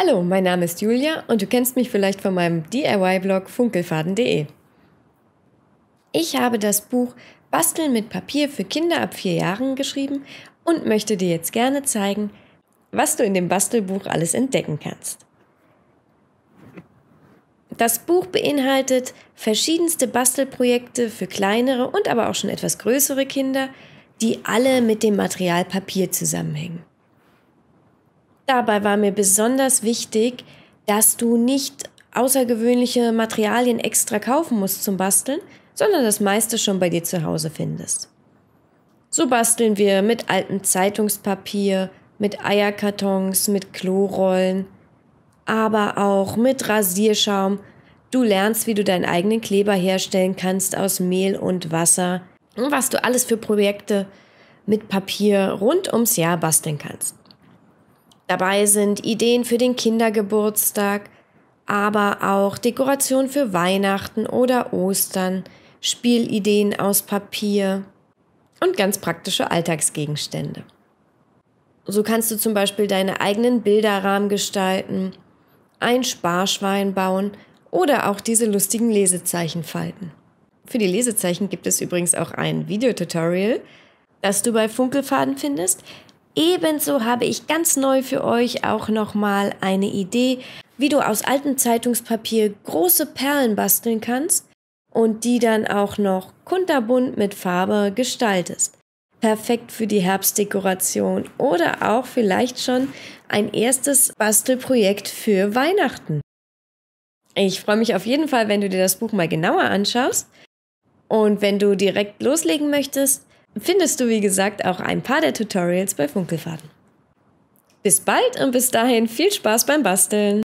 Hallo, mein Name ist Julia und du kennst mich vielleicht von meinem DIY-Blog funkelfaden.de. Ich habe das Buch Basteln mit Papier für Kinder ab vier Jahren geschrieben und möchte dir jetzt gerne zeigen, was du in dem Bastelbuch alles entdecken kannst. Das Buch beinhaltet verschiedenste Bastelprojekte für kleinere und aber auch schon etwas größere Kinder, die alle mit dem Material Papier zusammenhängen. Dabei war mir besonders wichtig, dass du nicht außergewöhnliche Materialien extra kaufen musst zum Basteln, sondern das meiste schon bei dir zu Hause findest. So basteln wir mit altem Zeitungspapier, mit Eierkartons, mit Klorollen, aber auch mit Rasierschaum. Du lernst, wie du deinen eigenen Kleber herstellen kannst aus Mehl und Wasser und was du alles für Projekte mit Papier rund ums Jahr basteln kannst. Dabei sind Ideen für den Kindergeburtstag, aber auch Dekoration für Weihnachten oder Ostern, Spielideen aus Papier und ganz praktische Alltagsgegenstände. So kannst du zum Beispiel deine eigenen Bilderrahmen gestalten, ein Sparschwein bauen oder auch diese lustigen Lesezeichen falten. Für die Lesezeichen gibt es übrigens auch ein Videotutorial, das du bei Funkelfaden findest. Ebenso habe ich ganz neu für euch auch nochmal eine Idee, wie du aus altem Zeitungspapier große Perlen basteln kannst und die dann auch noch kunterbunt mit Farbe gestaltest. Perfekt für die Herbstdekoration oder auch vielleicht schon ein erstes Bastelprojekt für Weihnachten. Ich freue mich auf jeden Fall, wenn du dir das Buch mal genauer anschaust. Und wenn du direkt loslegen möchtest, findest du, wie gesagt, auch ein paar der Tutorials bei Funkelfahrten. Bis bald und bis dahin viel Spaß beim Basteln!